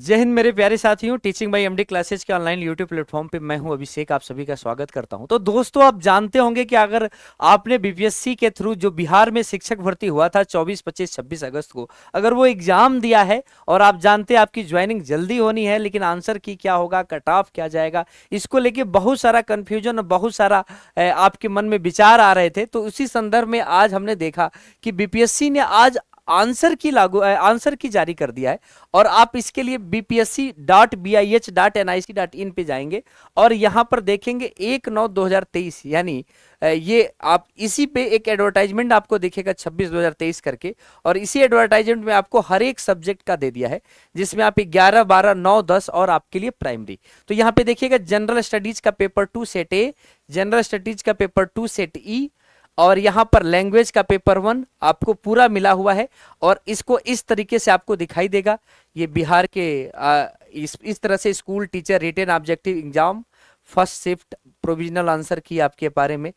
जय हिंद मेरे प्यारे साथियों टीचिंग बाई एमडी क्लासेस के ऑनलाइन यूट्यूब प्लेटफॉर्म पे मैं हूं अभिषेक आप सभी का स्वागत करता हूं तो दोस्तों आप जानते होंगे कि अगर आपने बीपीएससी के थ्रू जो बिहार में शिक्षक भर्ती हुआ था 24, 25, 26 अगस्त को अगर वो एग्जाम दिया है और आप जानते हैं आपकी ज्वाइनिंग जल्दी होनी है लेकिन आंसर की क्या होगा कट ऑफ क्या जाएगा इसको लेके बहुत सारा कन्फ्यूजन और बहुत सारा आपके मन में विचार आ रहे थे तो उसी संदर्भ में आज हमने देखा कि बीपीएससी ने आज आंसर की लागू आंसर की जारी कर दिया है और आप इसके लिए BPSC dot B I H dot N I C dot in पे जाएंगे और यहां पर देखेंगे एक नौ दो हजार तेईस यानी ये आप इसी पे एक एडवर्टाइजमेंट आपको देखेगा छब्बीस दो हजार तेईस करके और इसी एडवर्टाइजमेंट में आपको हर एक सब्जेक्ट का दे दिया है जिसमें आप ग्यारह बारह नौ दस और आपके लिए प्राइमरी तो यहाँ पे देखिएगा जनरल स्टडीज का paper two set A general studies का paper two set E e, और यहाँ पर लैंग्वेज का पेपर वन आपको पूरा मिला हुआ है और इसको इस तरीके से आपको दिखाई देगा ये बिहार के आ, इस इस तरह से school teacher written objective exam first shift provisional answer key आपके बारे में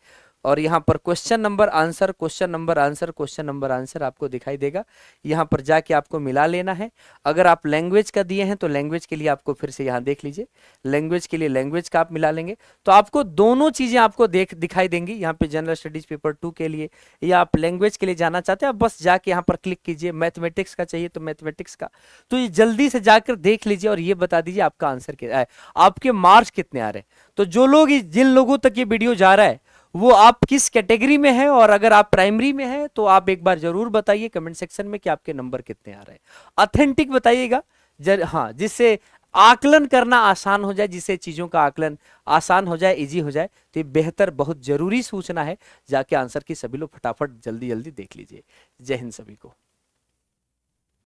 और यहाँ पर question number answer question number answer question number answer आपको दिखाई देगा यहाँ पर जाके आपको मिला लेना है अगर आप लैंग्वेज का दिए हैं तो लैंग्वेज के लिए आपको फिर से यहाँ देख लीजिए लैंग्वेज के लिए लैंग्वेज का आप मिला लेंगे तो आपको दोनों चीज़ें आपको देख दिखाई देंगी यहाँ पे जनरल स्टडीज पेपर टू के लिए या आप लैंग्वेज के लिए जाना चाहते हैं आप बस जाके यहाँ पर क्लिक कीजिए मैथमेटिक्स का चाहिए तो मैथमेटिक्स का तो ये जल्दी से जाकर देख लीजिए और ये बता दीजिए आपका आंसर क्या है आपके मार्क्स कितने आ रहे हैं तो जो लोग जिन लोगों तक ये वीडियो जा रहा है वो आप किस कैटेगरी में है और अगर आप प्राइमरी में है तो आप एक बार जरूर बताइए कमेंट सेक्शन में कि आपके नंबर कितने आ रहे हैं ऑथेंटिक बताइएगा जर हाँ जिससे आकलन करना आसान हो जाए जिससे चीज़ों का आकलन आसान हो जाए इजी हो जाए तो ये बेहतर बहुत जरूरी सूचना है जाके आंसर की सभी लोग फटाफट जल्दी जल्दी देख लीजिए जय हिंद सभी को